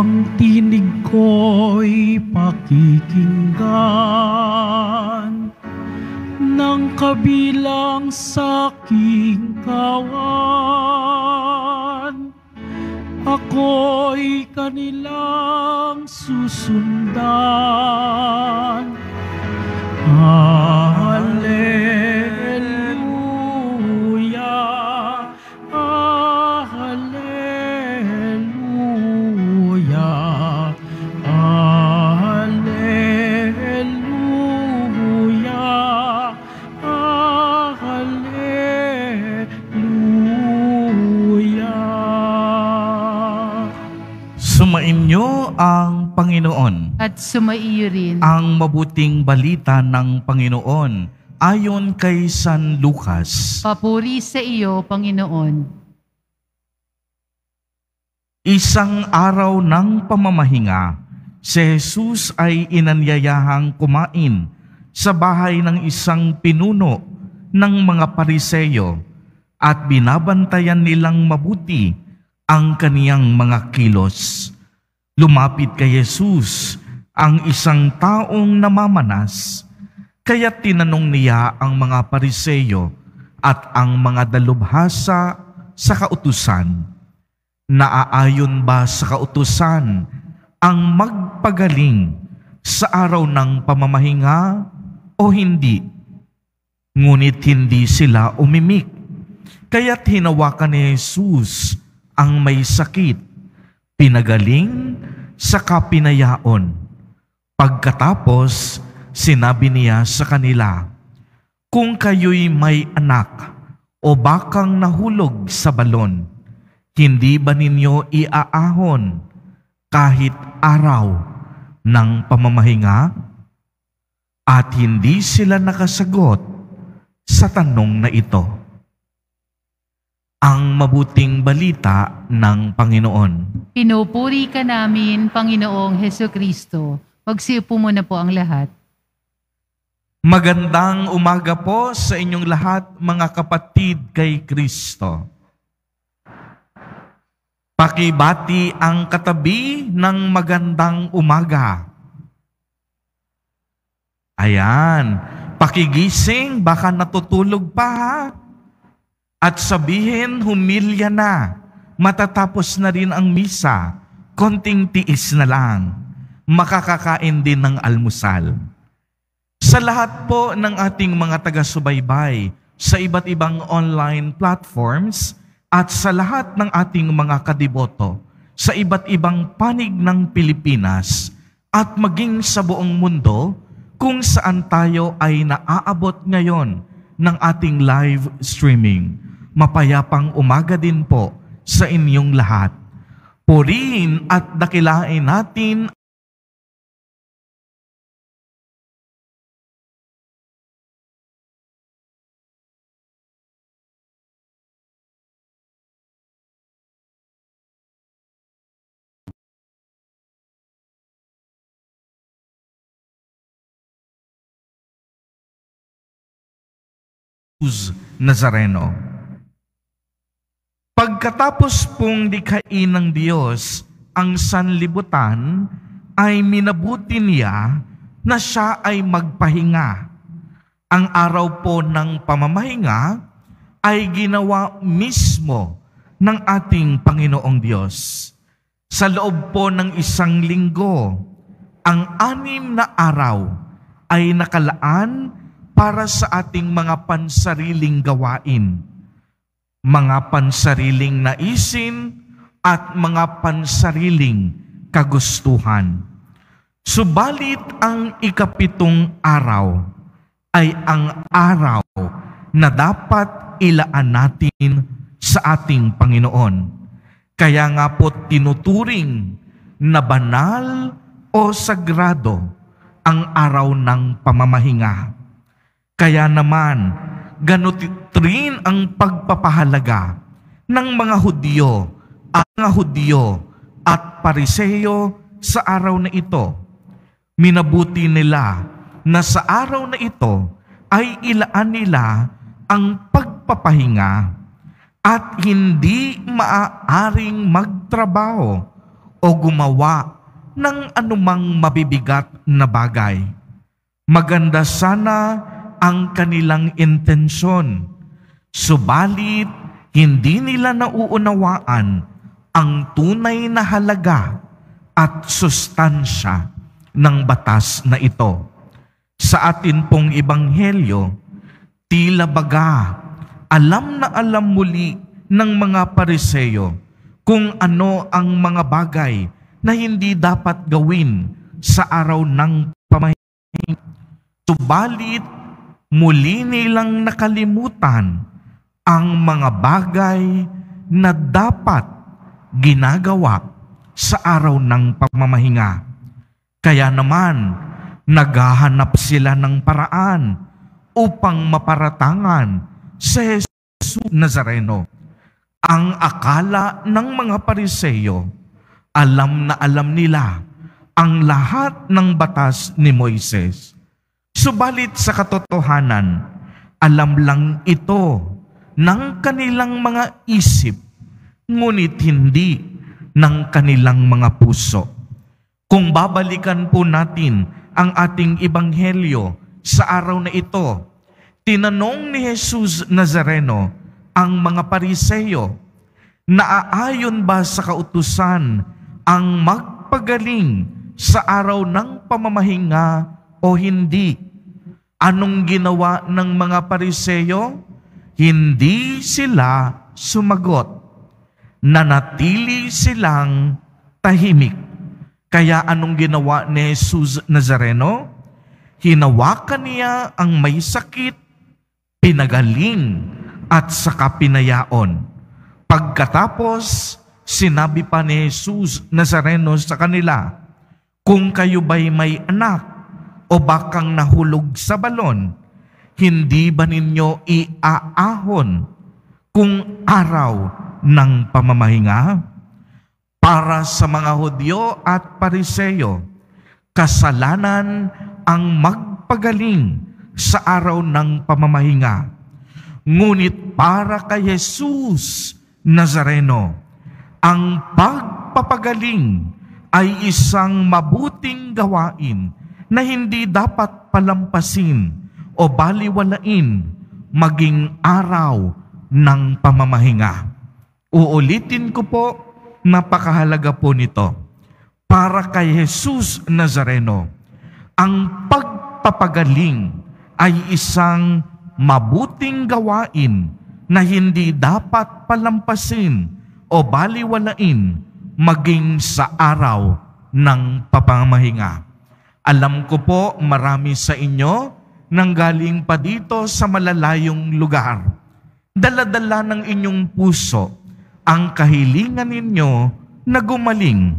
ang tinig ko'y pakikinggan ng kabilang sa saking kawan. Ako'y kanilang susundan mabuting balita ng Panginoon ayon kay San Lucas. Papuri sa iyo, Panginoon. Isang araw ng pamamahinga, si Jesus ay inanyayahang kumain sa bahay ng isang pinuno ng mga pariseyo at binabantayan nilang mabuti ang kaniyang mga kilos. Lumapit kay Jesus ang isang taong namamanas, kaya tinanong niya ang mga pariseyo at ang mga dalubhasa sa kautusan. Naaayon ba sa kautusan ang magpagaling sa araw ng pamamahinga o hindi? Ngunit hindi sila umimik. Kaya't hinawakan ni Jesus ang may sakit, pinagaling sa kapinayaon Pagkatapos, sinabi niya sa kanila, Kung kayo'y may anak o bakang nahulog sa balon, hindi ba ninyo iaahon kahit araw ng pamamahinga? At hindi sila nakasagot sa tanong na ito. Ang mabuting balita ng Panginoon. Pinupuri ka namin, Panginoong Heso Kristo mo na po ang lahat. Magandang umaga po sa inyong lahat, mga kapatid kay Kristo. Pakibati ang katabi ng magandang umaga. Ayan, pakigising, baka natutulog pa ha? At sabihin, humilya na, matatapos na rin ang misa, konting tiis na lang makakakain din ng almusal. Sa lahat po ng ating mga taga-subaybay sa iba't ibang online platforms at sa lahat ng ating mga kadiboto sa iba't ibang panig ng Pilipinas at maging sa buong mundo kung saan tayo ay naaabot ngayon ng ating live streaming. Mapayapang umaga din po sa inyong lahat. Purihin at dakilain natin Nazareno. Pagkatapos pong dikhain ng Diyos ang sanlibutan, ay minabuti niya na siya ay magpahinga. Ang araw po ng pamamahinga ay ginawa mismo ng ating Panginoong Diyos. Sa loob po ng isang linggo, ang anim na araw ay nakalaan para sa ating mga pansariling gawain, mga pansariling naisin, at mga pansariling kagustuhan. Subalit ang ikapitong araw ay ang araw na dapat ilaan natin sa ating Panginoon. Kaya nga po tinuturing na banal o sagrado ang araw ng pamamahinga. Kaya naman, ganot rin ang pagpapahalaga ng mga Hudyo, at mga Hudyo at Pariseyo sa araw na ito. Minabuti nila na sa araw na ito ay ilaan nila ang pagpapahinga at hindi maaaring magtrabaho o gumawa ng anumang mabibigat na bagay. Maganda sana ang kanilang intensyon. Subalit, hindi nila nauunawaan ang tunay na halaga at sustansya ng batas na ito. Sa atin pong ibanghelyo, tila baga alam na alam muli ng mga pariseyo kung ano ang mga bagay na hindi dapat gawin sa araw ng pamahiin. Subalit muli nilang nakalimutan ang mga bagay na dapat ginagawa sa araw ng pamamahinga. Kaya naman, naghahanap sila ng paraan upang maparatangan si Jesus Nazareno. Ang akala ng mga pariseyo, alam na alam nila ang lahat ng batas ni Moises. Subalit sa katotohanan, alam lang ito ng kanilang mga isip, ngunit hindi ng kanilang mga puso. Kung babalikan po natin ang ating ibanghelyo sa araw na ito, tinanong ni Jesus Nazareno ang mga pariseyo, naaayon ba sa kautusan ang magpagaling sa araw ng pamamahinga o hindi? Anong ginawa ng mga pariseyo? Hindi sila sumagot. Nanatili silang tahimik. Kaya anong ginawa ni Jesus Nazareno? Hinawakan niya ang may sakit, pinagaling at saka pinayaon. Pagkatapos, sinabi pa ni Jesus Nazareno sa kanila, Kung kayo ba'y may anak, o bakang nahulog sa balon, hindi ba ninyo iaahon kung araw ng pamamahinga? Para sa mga Hudyo at Pariseyo, kasalanan ang magpagaling sa araw ng pamamahinga. Ngunit para kay Jesus Nazareno, ang pagpapagaling ay isang mabuting gawain na hindi dapat palampasin o baliwalain maging araw ng pamamahinga. Uulitin ko po, napakahalaga po nito. Para kay Jesus Nazareno, ang pagpapagaling ay isang mabuting gawain na hindi dapat palampasin o baliwalain maging sa araw ng papamahinga. Alam ko po marami sa inyo nanggaling pa dito sa malalayong lugar. Daladala ng inyong puso ang kahilingan ninyo na gumaling.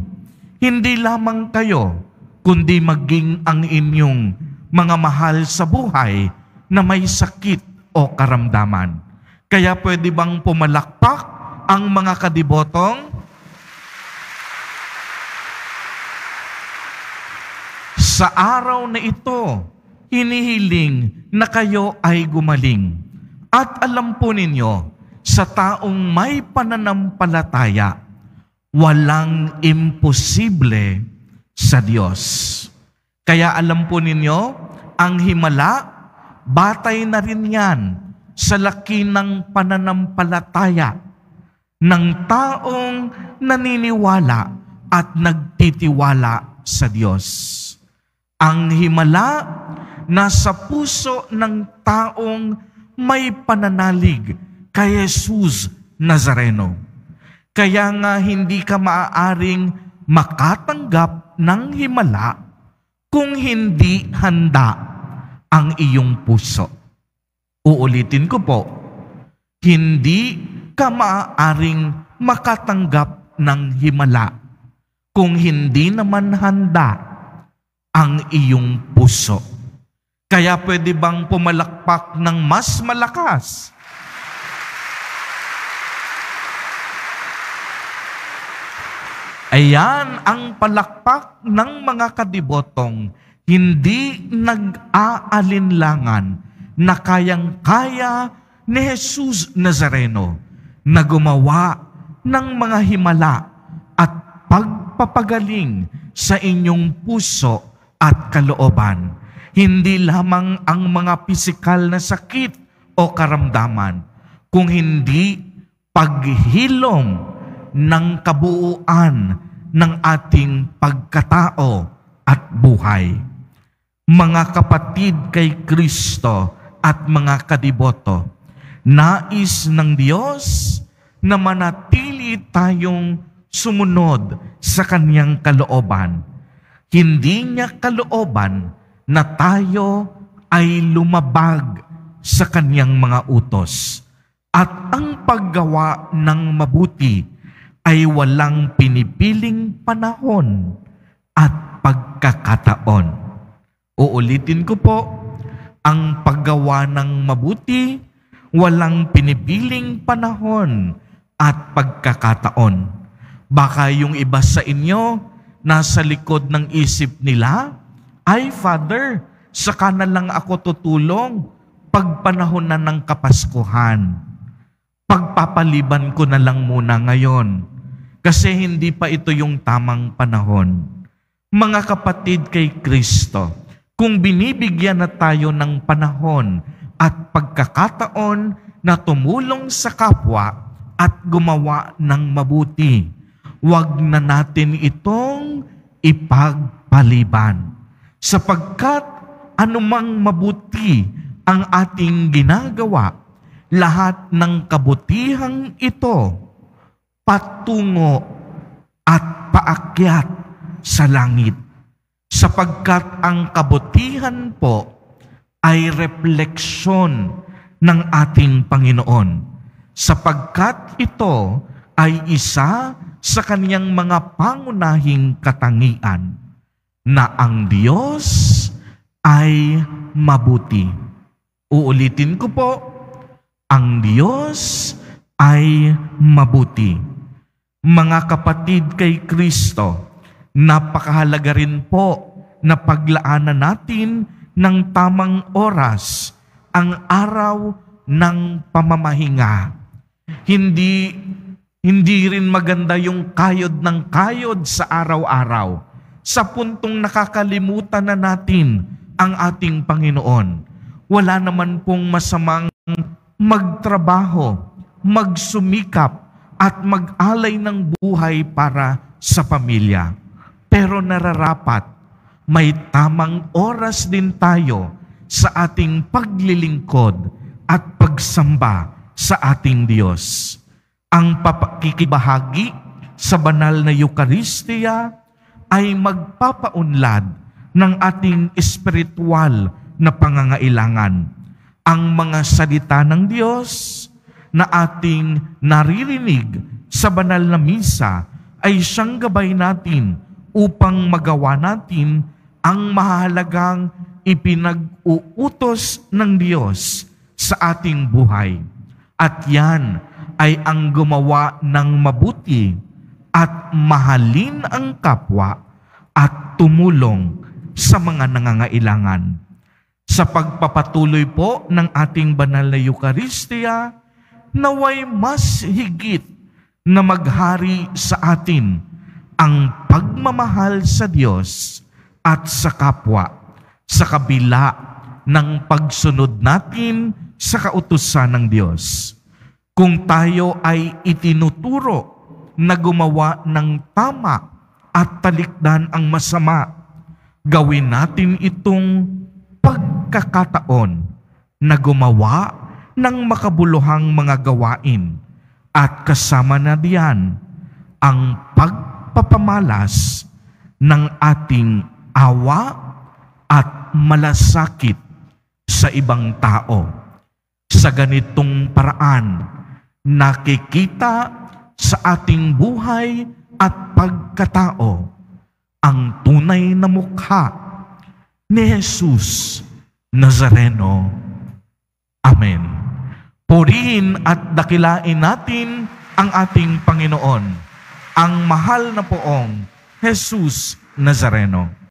Hindi lamang kayo, kundi maging ang inyong mga mahal sa buhay na may sakit o karamdaman. Kaya pwede bang pumalakpak ang mga kadibotong Sa araw na ito, hinihiling na kayo ay gumaling. At alam po ninyo, sa taong may pananampalataya, walang imposible sa Diyos. Kaya alam po ninyo, ang himala, batay na rin yan sa laki ng pananampalataya ng taong naniniwala at nagtitiwala sa Diyos. Ang himala nasa puso ng taong may pananalig kay Jesus Nazareno. Kaya nga hindi ka maaaring makatanggap ng himala kung hindi handa ang iyong puso. Uulitin ko po, hindi ka maaaring makatanggap ng himala kung hindi naman handa ang iyong puso. Kaya pwede bang pumalakpak ng mas malakas? Ayan ang palakpak ng mga kadibotong hindi nag-aalinlangan na kayang-kaya ni Jesus Nazareno na gumawa ng mga himala at pagpapagaling sa inyong puso at kalooban. Hindi lamang ang mga pisikal na sakit o karamdaman, kung hindi paghilom ng kabuuan ng ating pagkatao at buhay. Mga kapatid kay Kristo at mga kadiboto, nais ng Diyos na manatili tayong sumunod sa kanyang kalooban hindi niya kalooban na tayo ay lumabag sa kanyang mga utos. At ang paggawa ng mabuti ay walang pinipiling panahon at pagkakataon. Uulitin ko po, ang paggawa ng mabuti, walang pinipiling panahon at pagkakataon. Baka yung iba sa inyo, nasa likod ng isip nila, ay Father, saka na lang ako tutulong pagpanahon na ng Kapaskuhan. Pagpapaliban ko na lang muna ngayon kasi hindi pa ito yung tamang panahon. Mga kapatid kay Kristo, kung binibigyan na tayo ng panahon at pagkakataon na tumulong sa kapwa at gumawa ng mabuti, huwag na natin itong ipagpaliban. Sapagkat anumang mabuti ang ating ginagawa, lahat ng kabutihang ito patungo at paakyat sa langit. Sapagkat ang kabutihan po ay refleksyon ng ating Panginoon. Sapagkat ito ay isa sa kaniyang mga pangunahing katangian na ang Diyos ay mabuti. Uulitin ko po, ang Diyos ay mabuti. Mga kapatid kay Kristo, napakahalaga rin po na paglaanan natin ng tamang oras ang araw ng pamamahinga. Hindi hindi rin maganda yung kayod ng kayod sa araw-araw sa puntong nakakalimutan na natin ang ating Panginoon. Wala naman pong masamang magtrabaho, magsumikap, at mag-alay ng buhay para sa pamilya. Pero nararapat, may tamang oras din tayo sa ating paglilingkod at pagsamba sa ating Diyos. Ang pakikibahagi sa banal na Eukaristiya ay magpapaunlad ng ating espiritual na pangangailangan. Ang mga salita ng Diyos na ating naririnig sa banal na misa ay siyang gabay natin upang magawa natin ang mahalagang ipinag-uutos ng Diyos sa ating buhay. At yan ay ang gumawa ng mabuti at mahalin ang kapwa at tumulong sa mga nangangailangan. Sa pagpapatuloy po ng ating banal na Eukaristiya, naway mas higit na maghari sa atin ang pagmamahal sa Diyos at sa kapwa sa kabila ng pagsunod natin sa kautusan ng Diyos kung tayo ay itinuturo na gumawa ng tama at talikdan ang masama, gawin natin itong pagkakataon na gumawa ng makabuluhang mga gawain at kasama na diyan ang pagpapamalas ng ating awa at malasakit sa ibang tao. Sa ganitong paraan, nakikita sa ating buhay at pagkatao ang tunay na mukha ni Jesus Nazareno. Amen. Purihin at dakilain natin ang ating Panginoon, ang mahal na poong Jesus Nazareno.